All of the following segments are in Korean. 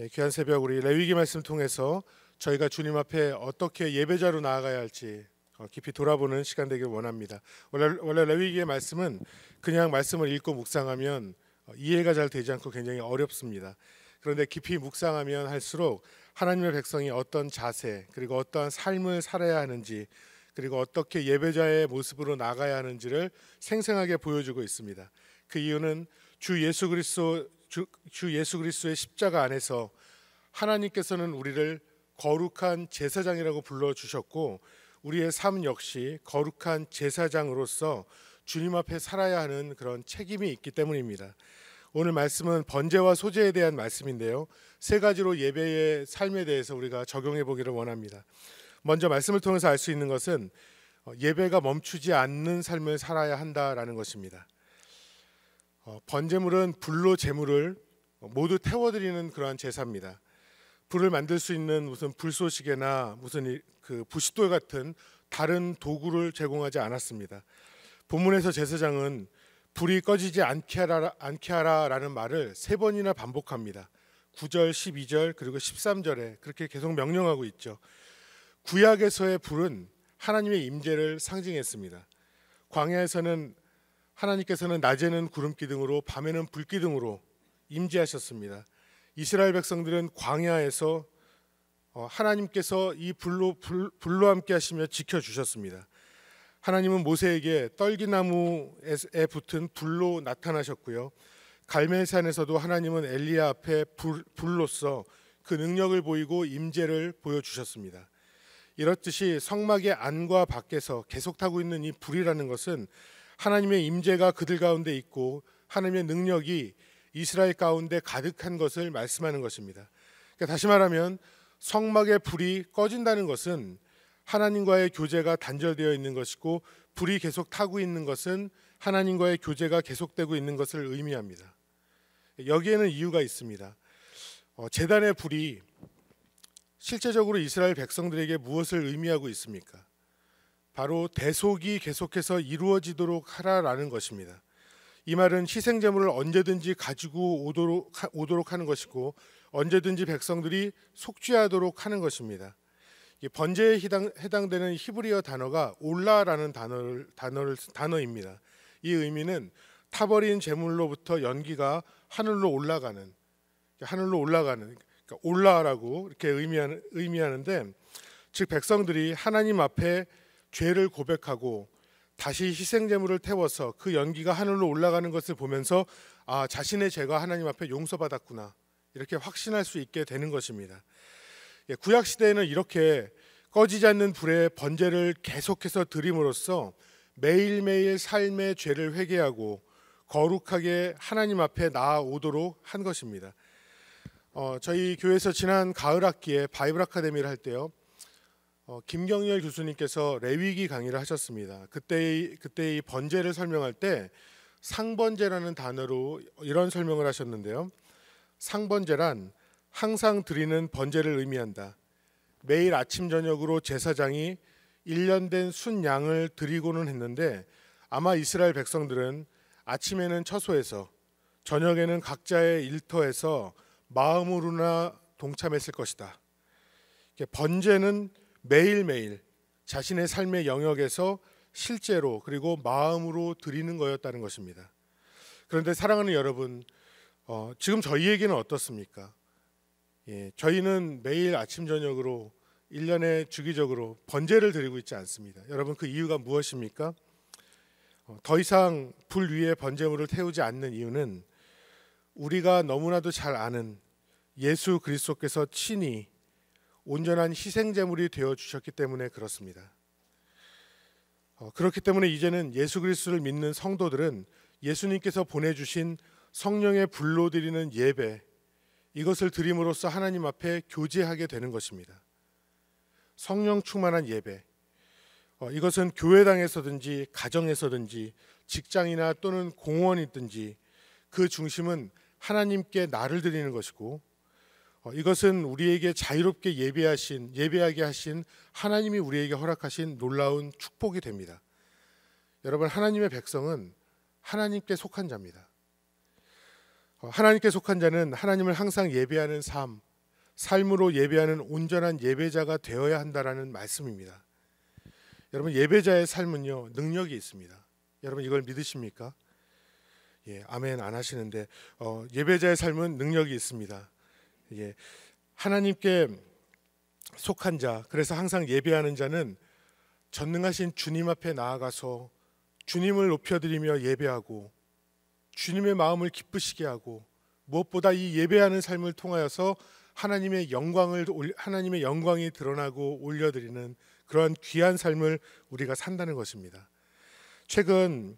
예, 귀한 새벽 우리 레위기 말씀 통해서 저희가 주님 앞에 어떻게 예배자로 나아가야 할지 어, 깊이 돌아보는 시간 되길 원합니다. 원래, 원래 레위기의 말씀은 그냥 말씀을 읽고 묵상하면 어, 이해가 잘 되지 않고 굉장히 어렵습니다. 그런데 깊이 묵상하면 할수록 하나님의 백성이 어떤 자세 그리고 어떠한 삶을 살아야 하는지 그리고 어떻게 예배자의 모습으로 나가야 하는지를 생생하게 보여주고 있습니다. 그 이유는 주 예수 그리스도 주, 주 예수 그리스도의 십자가 안에서 하나님께서는 우리를 거룩한 제사장이라고 불러 주셨고 우리의 삶 역시 거룩한 제사장으로서 주님 앞에 살아야 하는 그런 책임이 있기 때문입니다. 오늘 말씀은 번제와 소제에 대한 말씀인데요. 세 가지로 예배의 삶에 대해서 우리가 적용해 보기를 원합니다. 먼저 말씀을 통해서 알 수 있는 것은 어, 예배가 멈추지 않는 삶을 살아야 한다라는 것입니다. 어, 번제물은 불로 제물을 모두 태워드리는 그러한 제사입니다. 불을 만들 수 있는 무슨 불쏘시개나 무슨 그 부싯돌 같은 다른 도구를 제공하지 않았습니다. 본문에서 제사장은 불이 꺼지지 않게 하라, 않게 하라라는 말을 세 번이나 반복합니다. 9절, 12절, 그리고 13절에 그렇게 계속 명령하고 있죠. 구약에서의 불은 하나님의 임재를 상징했습니다. 광야에서는 하나님께서는 낮에는 구름 기둥으로 밤에는 불 기둥으로 임재하셨습니다. 이스라엘 백성들은 광야에서 어, 하나님께서 이 불로 불, 불로 함께 하시며 지켜 주셨습니다. 하나님은 모세에게 떨기나무에 붙은 불로 나타나셨고요. 갈멜산에서도 하나님은 엘리야 앞에 불, 불로서 그 능력을 보이고 임재를 보여 주셨습니다. 이렇듯이 성막의 안과 밖에서 계속 타고 있는 이 불이라는 것은 하나님의 임재가 그들 가운데 있고 하나님의 능력이 이스라엘 가운데 가득한 것을 말씀하는 것입니다. 그러니까 다시 말하면 성막의 불이 꺼진다는 것은 하나님과의 교제가 단절되어 있는 것이고 불이 계속 타고 있는 것은 하나님과의 교제가 계속되고 있는 것을 의미합니다. 여기에는 이유가 있습니다. 어, 재단의 불이 실제적으로 이스라엘 백성들에게 무엇을 의미하고 있습니까? 바로 대속이 계속해서 이루어지도록 하라라는 것입니다. 이 말은 희생 제물을 언제든지 가지고 오도록, 오도록 하는 것이고 언제든지 백성들이 속죄하도록 하는 것입니다. 번제에 해당, 되는 히브리어 단어가 올라라는 단어를, 단어를, 단어입니다. 이 의미는 타버린 제물로부터 연기가 하늘로 올라가는 하늘로 올라가는 그러니까 올라라고 이렇게 의미하는, 의미하는데 즉 백성들이 하나님 앞에 죄를 고백하고 다시 희생제물을 태워서 그 연기가 하늘로 올라가는 것을 보면서 아, 자신의 죄가 하나님 앞에 용서받았구나. 이렇게 확신할 수 있게 되는 것입니다. 예, 구약 시대에는 이렇게 꺼지지 않는 불의 번제를 계속해서 드림으로써 매일매일 삶의 죄를 회개하고 거룩하게 하나님 앞에 나아오도록 한 것입니다. 어, 저희 교회에서 지난 가을 학기에 바이블 아카데미를 할 때요. 어, 김경열 교수님께서 레위기 강의를 하셨습니다. 그때 그때의 번제를 설명할 때 상번제라는 단어로 이런 설명을 하셨는데요. 상번제란 항상 드리는 번제를 의미한다. 매일 아침 저녁으로 제사장이 1년 된 순양을 드리고는 했는데 아마 이스라엘 백성들은 아침에는 처소에서 저녁에는 각자의 일터에서 마음으로나 동참했을 것이다. 번제는 매일매일 자신의 삶의 영역에서 실제로 그리고 마음으로 드리는 거였다는 것입니다. 그런데 사랑하는 여러분, 어, 지금 저희에게는 어떻습니까? 예, 저희는 매일 아침 저녁으로 1년에 주기적으로 번제를 드리고 있지 않습니다. 여러분 그 이유가 무엇입니까? 어, 더 이상 불 위에 번제물을 태우지 않는 이유는 우리가 너무나도 잘 아는 예수 그리스도께서 친히 온전한 희생 제물이 되어 주셨기 때문에 그렇습니다. 어, 그렇기 때문에 이제는 예수 그리스도를 믿는 성도들은 예수님께서 보내주신 성령의 불로 드리는 예배 이것을 드림으로써 하나님 앞에 교제하게 되는 것입니다. 성령 충만한 예배 어, 이것은 교회당에서든지 가정에서든지 직장이나 또는 공원이든지 그 중심은 하나님께 나를 드리는 것이고 어, 이것은 우리에게 자유롭게 예배하신 예배하게 하신 하나님이 우리에게 허락하신 놀라운 축복이 됩니다. 여러분 하나님의 백성은 하나님께 속한 자입니다. 어, 하나님께 속한 자는 하나님을 항상 예배하는 삶, 삶으로 예배하는 온전한 예배자가 되어야 한다라는 말씀입니다. 여러분 예배자의 삶은요 능력이 있습니다. 여러분 이걸 믿으십니까? 예, 아멘 안 하시는데 어, 예배자의 삶은 능력이 있습니다. 이 하나님께 속한 자, 그래서 항상 예배하는 자는 전능하신 주님 앞에 나아가서 주님을 높여드리며 예배하고 주님의 마음을 기쁘시게 하고 무엇보다 이 예배하는 삶을 통하여서 하나님의 영광을 하나님의 영광이 드러나고 올려드리는 그러한 귀한 삶을 우리가 산다는 것입니다. 최근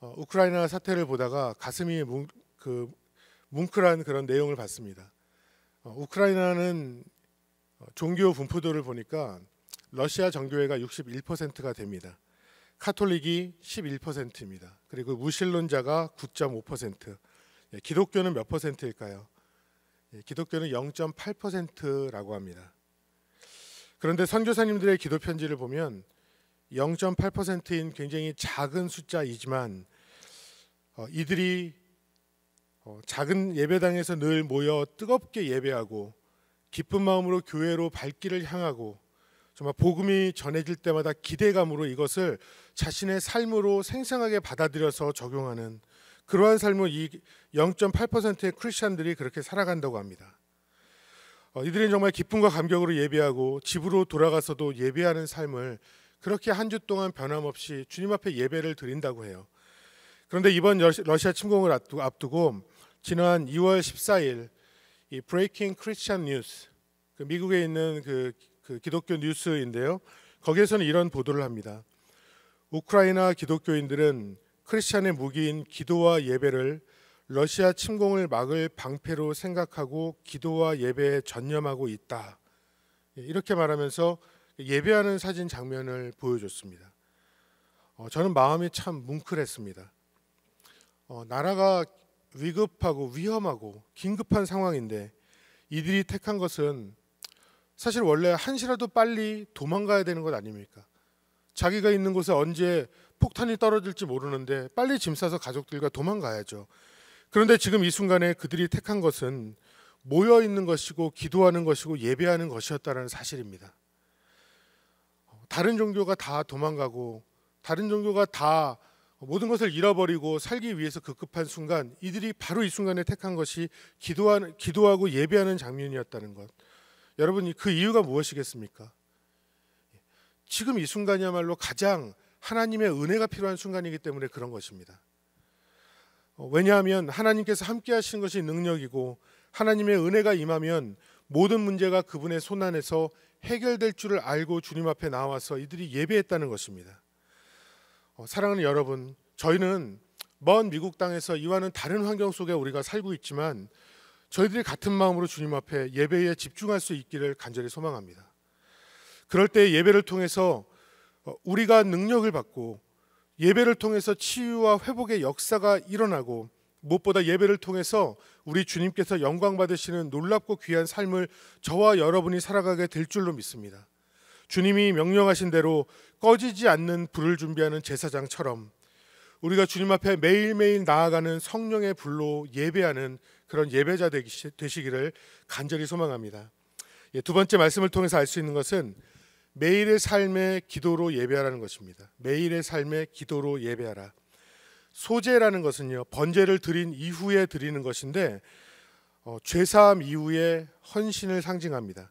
어, 우크라이나 사태를 보다가 가슴이 그 뭉클한 그런 내용을 봤습니다. 어, 우크라이나는 어, 종교 분포도를 보니까 러시아 정교회가 61%가 됩니다. 카톨릭이 11%입니다. 그리고 무신론자가 9.5%. 예, 기독교는 몇 퍼센트일까요? 예, 기독교는 0.8%라고 합니다. 그런데 선교사님들의 기도 편지를 보면 0.8%인 굉장히 작은 숫자이지만 어, 이들이 어, 작은 예배당에서 늘 모여 뜨겁게 예배하고 기쁜 마음으로 교회로 발길을 향하고 정말 복음이 전해질 때마다 기대감으로 이것을 자신의 삶으로 생생하게 받아들여서 적용하는 그러한 삶을 이 0.8%의 크리스천들이 그렇게 살아간다고 합니다. 어, 이들은 정말 기쁨과 감격으로 예배하고 집으로 돌아가서도 예배하는 삶을 그렇게 한 주 동안 변함없이 주님 앞에 예배를 드린다고 해요. 그런데 이번 러시아 침공을 앞두고 지난 2월 14일 이 브레이킹 크리스천 뉴스 그 미국에 있는 그, 그 기독교 뉴스인데요. 거기에서는 이런 보도를 합니다. 우크라이나 기독교인들은 크리스천의 무기인 기도와 예배를 러시아 침공을 막을 방패로 생각하고 기도와 예배에 전념하고 있다. 예, 이렇게 말하면서 예배하는 사진 장면을 보여줬습니다. 어, 저는 마음이 참 뭉클했습니다. 어, 나라가 위급하고 위험하고 긴급한 상황인데 이들이 택한 것은 사실 원래 한시라도 빨리 도망가야 되는 것 아닙니까? 자기가 있는 곳에 언제 폭탄이 떨어질지 모르는데 빨리 짐 싸서 가족들과 도망가야죠. 그런데 지금 이 순간에 그들이 택한 것은 모여 있는 것이고 기도하는 것이고 예배하는 것이었다는 사실입니다. 다른 종교가 다 도망가고 다른 종교가 다 모든 것을 잃어버리고 살기 위해서 급급한 순간 이들이 바로 이 순간에 택한 것이 기도한, 기도하고 예배하는 장면이었다는 것. 여러분 그 이유가 무엇이겠습니까? 지금 이 순간이야말로 가장 하나님의 은혜가 필요한 순간이기 때문에 그런 것입니다. 어, 왜냐하면 하나님께서 함께 하시는 것이 능력이고 하나님의 은혜가 임하면 모든 문제가 그분의 손안에서 해결될 줄을 알고 주님 앞에 나와서 이들이 예배했다는 것입니다. 어, 사랑하는 여러분, 저희는 먼 미국 땅에서 이와는 다른 환경 속에 우리가 살고 있지만 저희들이 같은 마음으로 주님 앞에 예배에 집중할 수 있기를 간절히 소망합니다. 그럴 때 예배를 통해서 어, 우리가 능력을 받고 예배를 통해서 치유와 회복의 역사가 일어나고 무엇보다 예배를 통해서 우리 주님께서 영광 받으시는 놀랍고 귀한 삶을 저와 여러분이 살아가게 될 줄로 믿습니다. 주님이 명령하신 대로 꺼지지 않는 불을 준비하는 제사장처럼 우리가 주님 앞에 매일매일 나아가는 성령의 불로 예배하는 그런 예배자 되시기를 간절히 소망합니다. 예, 두 번째 말씀을 통해서 알 수 있는 것은 매일의 삶의 기도로 예배하라는 것입니다. 매일의 삶의 기도로 예배하라. 소제라는 것은요 번제를 드린 이후에 드리는 것인데 어, 죄사함 이후에 헌신을 상징합니다.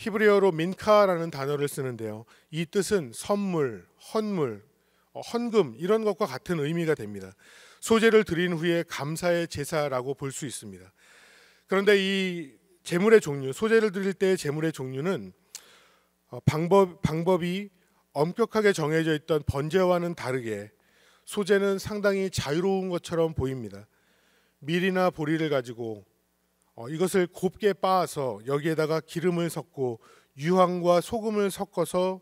히브리어로 민카라는 단어를 쓰는데요. 이 뜻은 선물, 헌물, 어, 헌금 이런 것과 같은 의미가 됩니다. 소재를 드린 후에 감사의 제사라고 볼 수 있습니다. 그런데 이 재물의 종류, 소재를 드릴 때의 재물의 종류는 어, 방법 방법이 엄격하게 정해져 있던 번제와는 다르게 소재는 상당히 자유로운 것처럼 보입니다. 밀이나 보리를 가지고 어, 이것을 곱게 빻아서 여기에다가 기름을 섞고 유황과 소금을 섞어서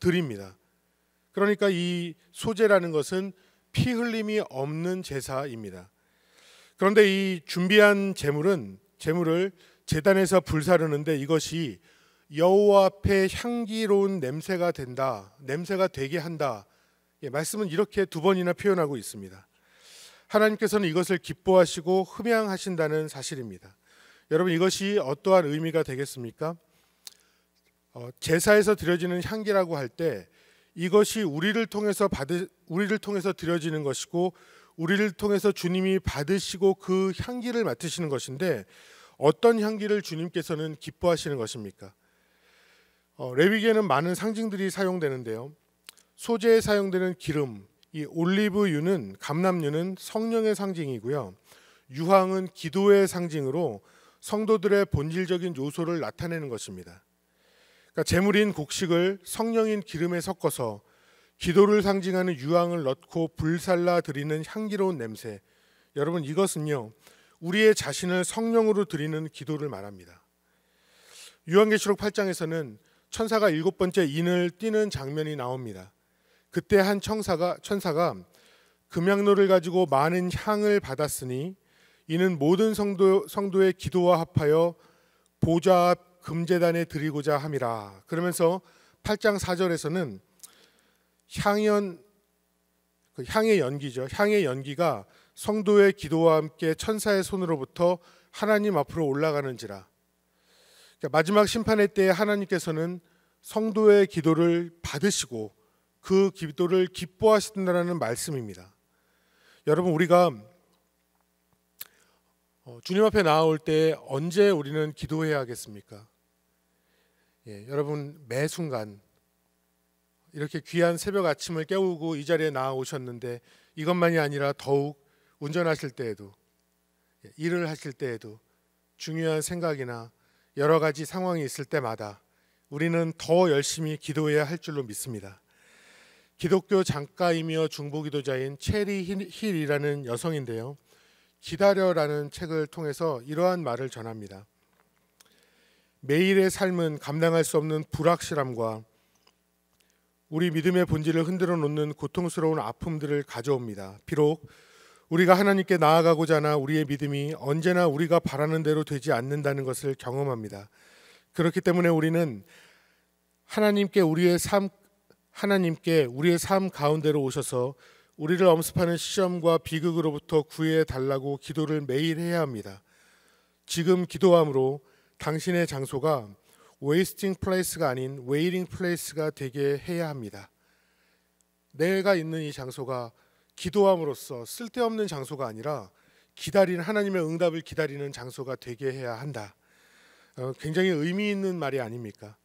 드립니다. 그러니까 이 소재라는 것은 피 흘림이 없는 제사입니다. 그런데 이 준비한 재물은재물을 재단에서 불사르는데 이것이 여호와 앞에 향기로운 냄새가 된다, 냄새가 되게 한다. 예, 말씀은 이렇게 두 번이나 표현하고 있습니다. 하나님께서는 이것을 기뻐하시고 흠양하신다는 사실입니다. 여러분 이것이 어떠한 의미가 되겠습니까? 어, 제사에서 드려지는 향기라고 할 때 이것이 우리를 통해서 받으 우리를 통해서 드려지는 것이고 우리를 통해서 주님이 받으시고 그 향기를 맡으시는 것인데 어떤 향기를 주님께서는 기뻐하시는 것입니까? 어, 레위기에는 많은 상징들이 사용되는데요. 소재에 사용되는 기름, 이 올리브유는 감람유는 성령의 상징이고요. 유황은 기도의 상징으로 성도들의 본질적인 요소를 나타내는 것입니다. 그러니까 제물인 곡식을 성령인 기름에 섞어서 기도를 상징하는 유황을 넣고 불살라 드리는 향기로운 냄새. 여러분 이것은요. 우리의 자신을 성령으로 드리는 기도를 말합니다. 유한계시록 8장에서는 천사가 일곱 번째 인을 뛰는 장면이 나옵니다. 그때 한 청사가 천사가 금양로를 가지고 많은 향을 받았으니 이는 모든 성도 성도의 기도와 합하여 보좌 금제단에 드리고자 함이라. 그러면서 8장 4절에서는 향연 그 향의 연기죠. 향의 연기가 성도의 기도와 함께 천사의 손으로부터 하나님 앞으로 올라가는지라. 그러니까 마지막 심판의 때에 하나님께서는 성도의 기도를 받으시고 그 기도를 기뻐하신다라는 말씀입니다. 여러분 우리가 어, 주님 앞에 나올 때 언제 우리는 기도해야 하겠습니까? 예, 여러분 매 순간 이렇게 귀한 새벽 아침을 깨우고 이 자리에 나 오셨는데 이것만이 아니라 더욱 운전하실 때에도 예, 일을 하실 때에도 중요한 생각이나 여러 가지 상황이 있을 때마다 우리는 더 열심히 기도해야 할 줄로 믿습니다. 기독교 장가이며 중보기도자인 체리 힐이라는 여성인데요. 기다려라는 책을 통해서 이러한 말을 전합니다. 매일의 삶은 감당할 수 없는 불확실함과 우리 믿음의 본질을 흔들어 놓는 고통스러운 아픔들을 가져옵니다. 비록 우리가 하나님께 나아가고자 하나 우리의 믿음이 언제나 우리가 바라는 대로 되지 않는다는 것을 경험합니다. 그렇기 때문에 우리는 하나님께 우리의 삶 하나님께 우리의 삶 가운데로 오셔서 우리를 엄습하는 시험과 비극으로부터 구해 달라고 기도를 매일 해야 합니다. 지금 기도함으로 당신의 장소가 웨이스팅 플레이스가 아닌 웨이링 플레이스가 되게 해야 합니다. 내가 있는 이 장소가 기도함으로써 쓸데없는 장소가 아니라 기다린 하나님의 응답을 기다리는 장소가 되게 해야 한다. 어, 굉장히 의미 있는 말이 아닙니까?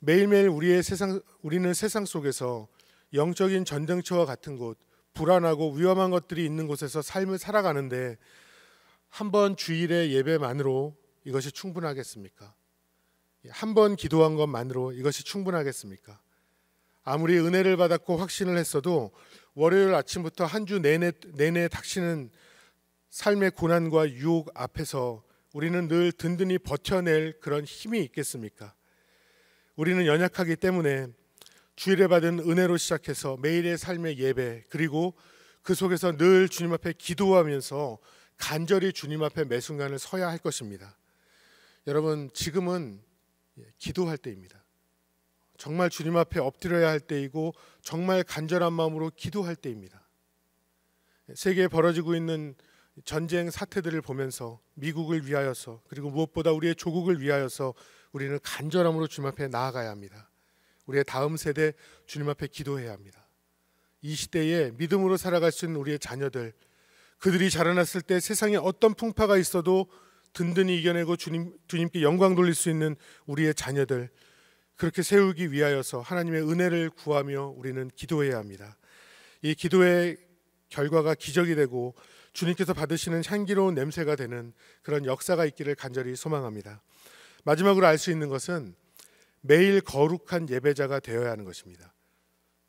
매일매일 우리의 세상 우리는 세상 속에서 영적인 전쟁처와 같은 곳, 불안하고 위험한 것들이 있는 곳에서 삶을 살아가는데 한 번 주일의 예배만으로 이것이 충분하겠습니까? 한 번 기도한 것만으로 이것이 충분하겠습니까? 아무리 은혜를 받았고 확신을 했어도 월요일 아침부터 한 주 내내 내내 닥치는 삶의 고난과 유혹 앞에서 우리는 늘 든든히 버텨낼 그런 힘이 있겠습니까? 우리는 연약하기 때문에 주일에 받은 은혜로 시작해서 매일의 삶의 예배 그리고 그 속에서 늘 주님 앞에 기도하면서 간절히 주님 앞에 매 순간을 서야 할 것입니다. 여러분 지금은 기도할 때입니다. 정말 주님 앞에 엎드려야 할 때이고 정말 간절한 마음으로 기도할 때입니다. 세계에 벌어지고 있는 전쟁 사태들을 보면서 미국을 위하여서 그리고 무엇보다 우리의 조국을 위하여서 우리는 간절함으로 주님 앞에 나아가야 합니다. 우리의 다음 세대 주님 앞에 기도해야 합니다. 이 시대에 믿음으로 살아갈 수 있는 우리의 자녀들, 그들이 자라났을 때 세상에 어떤 풍파가 있어도 든든히 이겨내고 주님, 주님께 영광 돌릴 수 있는 우리의 자녀들, 그렇게 세우기 위하여서 하나님의 은혜를 구하며 우리는 기도해야 합니다. 이 기도의 결과가 기적이 되고 주님께서 받으시는 향기로운 냄새가 되는 그런 역사가 있기를 간절히 소망합니다. 마지막으로 알 수 있는 것은 매일 거룩한 예배자가 되어야 하는 것입니다.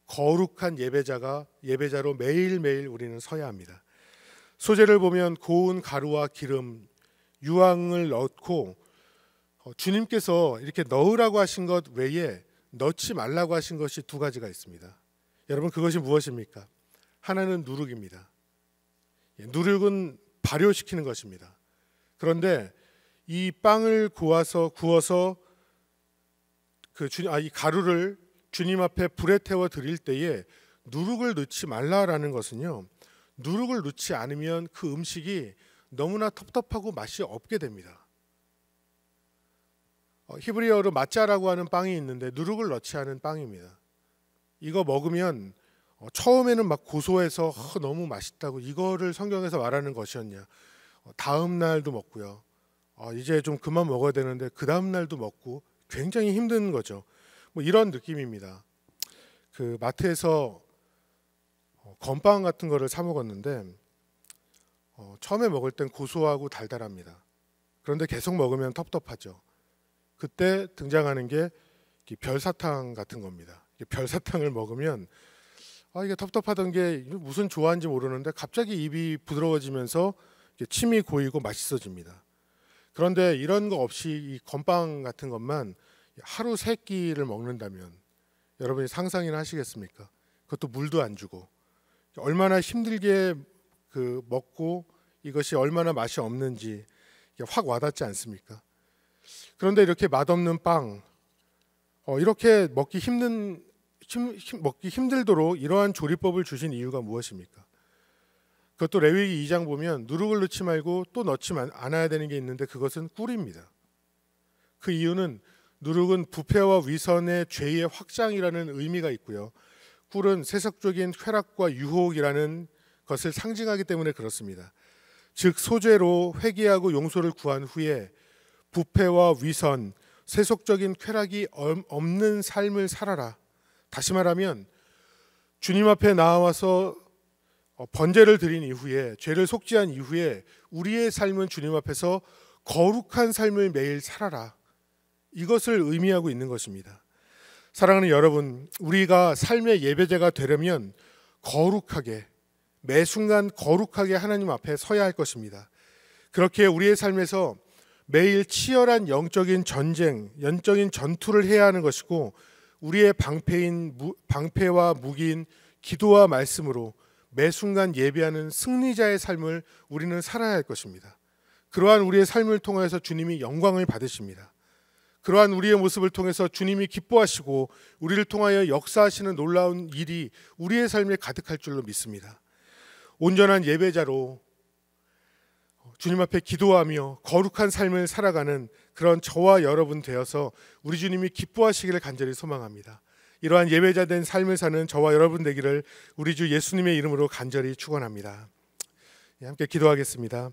거룩한 예배자가 예배자로 매일매일 우리는 서야 합니다. 소재를 보면 고운 가루와 기름, 유황을 넣고 어, 주님께서 이렇게 넣으라고 하신 것 외에 넣지 말라고 하신 것이 두 가지가 있습니다. 여러분 그것이 무엇입니까? 하나는 누룩입니다. 예, 누룩은 발효시키는 것입니다. 그런데 이 빵을 구워서 구워서 그 주님 아이 가루를 주님 앞에 불에 태워 드릴 때에 누룩을 넣지 말라라는 것은요. 누룩을 넣지 않으면 그 음식이 너무나 텁텁하고 맛이 없게 됩니다. 어, 히브리어로 마자라고 하는 빵이 있는데 누룩을 넣지 않은 빵입니다. 이거 먹으면 어, 처음에는 막 고소해서 너무 맛있다고 이거를 성경에서 말하는 것이었냐. 어, 다음 날도 먹고요. 어, 이제 좀 그만 먹어야 되는데 그 다음 날도 먹고 굉장히 힘든 거죠. 뭐 이런 느낌입니다. 그 마트에서 어, 건빵 같은 거를 사 먹었는데 어, 처음에 먹을 땐 고소하고 달달합니다. 그런데 계속 먹으면 텁텁하죠. 그때 등장하는 게 별사탕 같은 겁니다. 별사탕을 먹으면 아 이게 텁텁하던 게 무슨 좋아하는지 모르는데 갑자기 입이 부드러워지면서 침이 고이고 맛있어집니다. 그런데 이런 거 없이 이 건빵 같은 것만 하루 세 끼를 먹는다면 여러분이 상상이나 하시겠습니까? 그것도 물도 안 주고 얼마나 힘들게 그 먹고 이것이 얼마나 맛이 없는지 확 와닿지 않습니까? 그런데 이렇게 맛없는 빵 어, 이렇게 먹기 힘든 힘, 힘, 먹기 힘들도록 이러한 조리법을 주신 이유가 무엇입니까? 그것도 레위기 2장 보면 누룩을 넣지 말고 또 넣지 않아야 되는 게 있는데 그것은 꿀입니다. 그 이유는 누룩은 부패와 위선의 죄의 확장이라는 의미가 있고요. 꿀은 세속적인 쾌락과 유혹이라는 것을 상징하기 때문에 그렇습니다. 즉 소죄로 회개하고 용서를 구한 후에 부패와 위선, 세속적인 쾌락이 없는 삶을 살아라. 다시 말하면 주님 앞에 나와서 어, 번제를 드린 이후에 죄를 속죄한 이후에 우리의 삶은 주님 앞에서 거룩한 삶을 매일 살아라. 이것을 의미하고 있는 것입니다. 사랑하는 여러분, 우리가 삶의 예배자가 되려면 거룩하게 매 순간 거룩하게 하나님 앞에 서야 할 것입니다. 그렇게 우리의 삶에서 매일 치열한 영적인 전쟁, 영적인 전투를 해야 하는 것이고 우리의 방패인 방패와 무기인 기도와 말씀으로 매 순간 예배하는 승리자의 삶을 우리는 살아야 할 것입니다. 그러한 우리의 삶을 통하서 주님이 영광을 받으십니다. 그러한 우리의 모습을 통해서 주님이 기뻐하시고 우리를 통하여 역사하시는 놀라운 일이 우리의 삶에 가득할 줄로 믿습니다. 온전한 예배자로 주님 앞에 기도하며 거룩한 삶을 살아가는 그런 저와 여러분 되어서 우리 주님이 기뻐하시기를 간절히 소망합니다. 이러한 예배자된 삶을 사는 저와 여러분 되기를 우리 주 예수님의 이름으로 간절히 축원합니다. 예, 함께 기도하겠습니다.